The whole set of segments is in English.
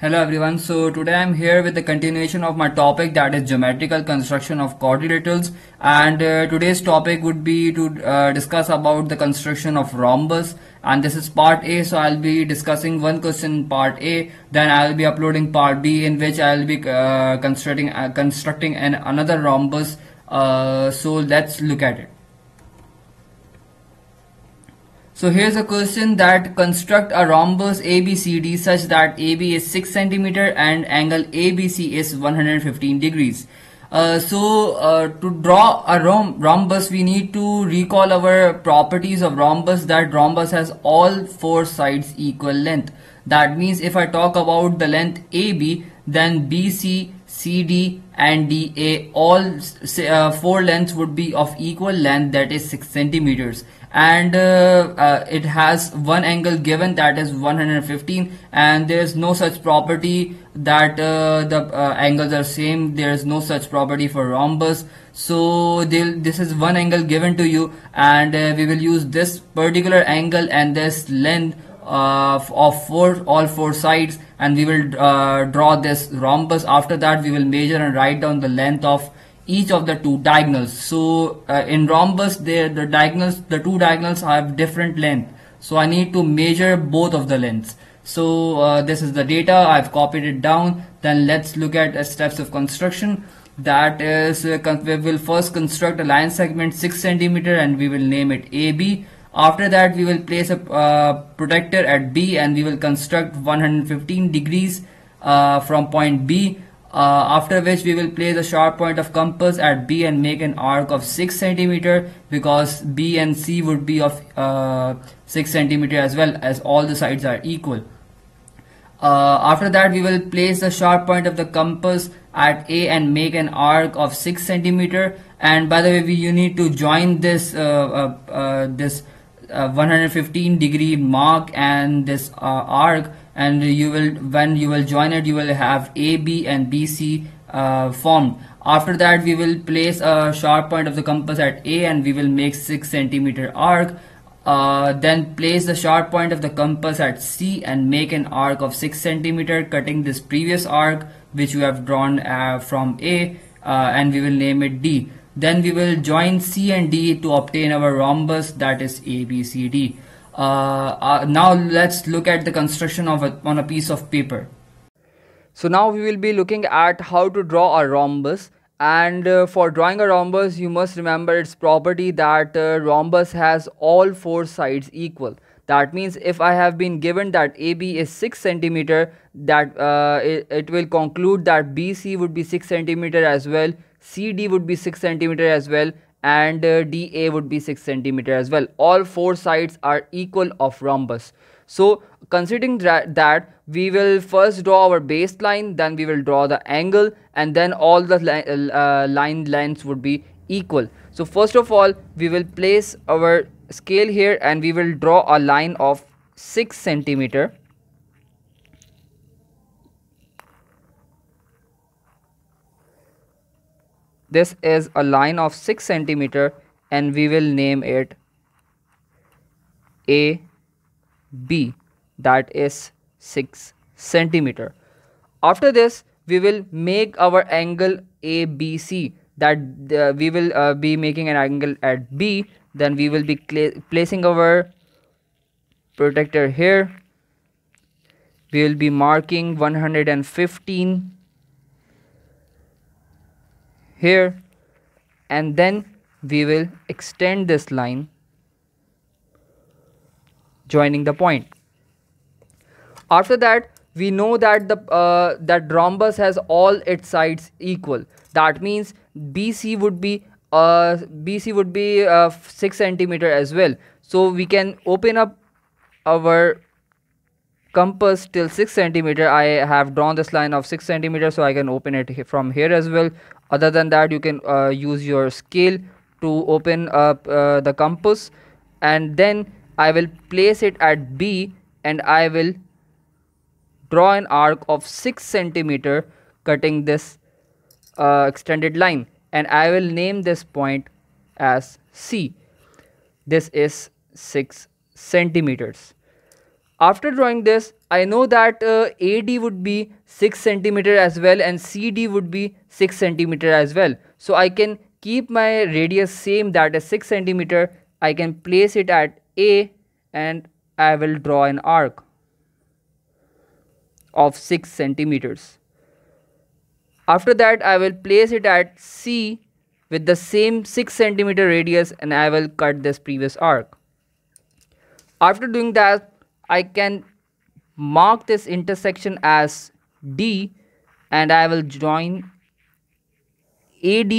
Hello everyone, so today I'm here with the continuation of my topic that is geometrical construction of quadrilaterals and uh, today's topic would be to uh, discuss about the construction of rhombus and this is part A so I'll be discussing one question in part A then I'll be uploading part B in which I'll be uh, constructing uh, constructing an another rhombus uh, so let's look at it. So here's a question that construct a rhombus ABCD such that AB is 6 centimeter and angle ABC is 115 degrees. Uh, so uh, to draw a rhomb rhombus we need to recall our properties of rhombus that rhombus has all four sides equal length. That means if I talk about the length AB then BC CD and DA all uh, four lengths would be of equal length that is 6 centimeters and uh, uh, it has one angle given that is 115 and there is no such property that uh, the uh, angles are same there is no such property for rhombus so this is one angle given to you and uh, we will use this particular angle and this length uh, of four all four sides and we will uh, draw this rhombus after that we will measure and write down the length of each of the two diagonals so uh, in rhombus there the diagonals the two diagonals have different length so I need to measure both of the lengths so uh, this is the data I've copied it down then let's look at uh, steps of construction that is uh, we will first construct a line segment 6 centimeter and we will name it AB after that, we will place a uh, protector at B and we will construct 115 degrees uh, from point B. Uh, after which we will place a sharp point of compass at B and make an arc of 6 centimeter because B and C would be of uh, 6 centimeter as well as all the sides are equal. Uh, after that we will place the sharp point of the compass at A and make an arc of 6 centimeter and by the way we you need to join this uh, this uh, 115 degree mark and this uh, arc and you will when you will join it you will have AB and BC uh, formed after that we will place a sharp point of the compass at A and we will make 6 centimeter arc uh, then place the sharp point of the compass at C and make an arc of 6 centimeter cutting this previous arc which you have drawn uh, from A uh, and we will name it D. Then we will join C and D to obtain our rhombus that is ABCD. Uh, uh, now let's look at the construction of a, on a piece of paper. So now we will be looking at how to draw a rhombus and uh, for drawing a rhombus you must remember its property that uh, rhombus has all four sides equal. That means if I have been given that AB is 6 centimeter, that uh, it, it will conclude that BC would be 6 centimeter as well, CD would be 6 centimeter as well, and uh, DA would be 6 centimeter as well. All four sides are equal of rhombus. So considering that we will first draw our baseline, then we will draw the angle and then all the li uh, line lengths would be equal. So first of all, we will place our scale here and we will draw a line of 6 centimeter this is a line of 6 centimeter and we will name it a b that is 6 centimeter after this we will make our angle abc that uh, we will uh, be making an angle at b then we will be placing our protector here we will be marking 115 here and then we will extend this line joining the point after that we know that the uh, that rhombus has all its sides equal that means bc would be uh, BC would be uh, 6 centimeter as well. So we can open up our compass till 6 centimeter. I have drawn this line of 6 centimeter so I can open it from here as well. Other than that you can uh, use your scale to open up uh, the compass and then I will place it at B and I will draw an arc of 6 centimeter cutting this uh, extended line and I will name this point as C. This is 6 centimeters. After drawing this, I know that uh, AD would be 6 centimeter as well and CD would be 6 centimeter as well. So I can keep my radius same that is 6 centimeter. I can place it at A and I will draw an arc of 6 centimeters. After that I will place it at C with the same 6 cm radius and I will cut this previous arc. After doing that I can mark this intersection as D and I will join AD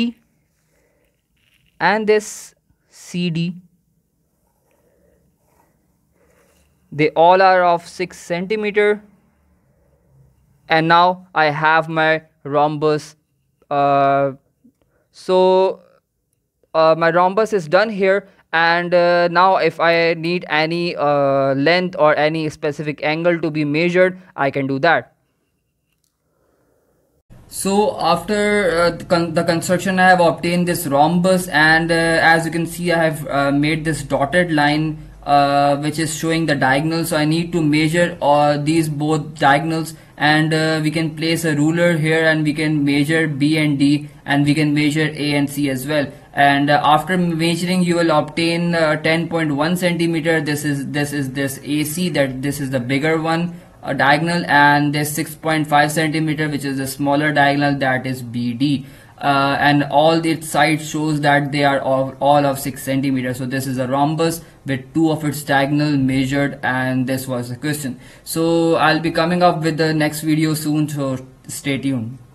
and this CD. They all are of 6 centimeter and now I have my rhombus. Uh, so uh, my rhombus is done here and uh, now if i need any uh, length or any specific angle to be measured i can do that so after uh, the, con the, construction i have obtained this rhombus and uh, as you can see i have made this dotted line which is showing the diagonal so i need to measure these both diagonals and uh, we can place a ruler here and we can measure B and D and we can measure A and C as well and uh, after measuring you will obtain uh, 10.1 centimeter this is this is this AC that this is the bigger one a uh, diagonal and this 6.5 centimeter which is the smaller diagonal that is BD uh, and all its sides shows that they are all, all of 6 centimeters. So this is a rhombus with two of its diagonal measured and this was the question. So I'll be coming up with the next video soon so stay tuned.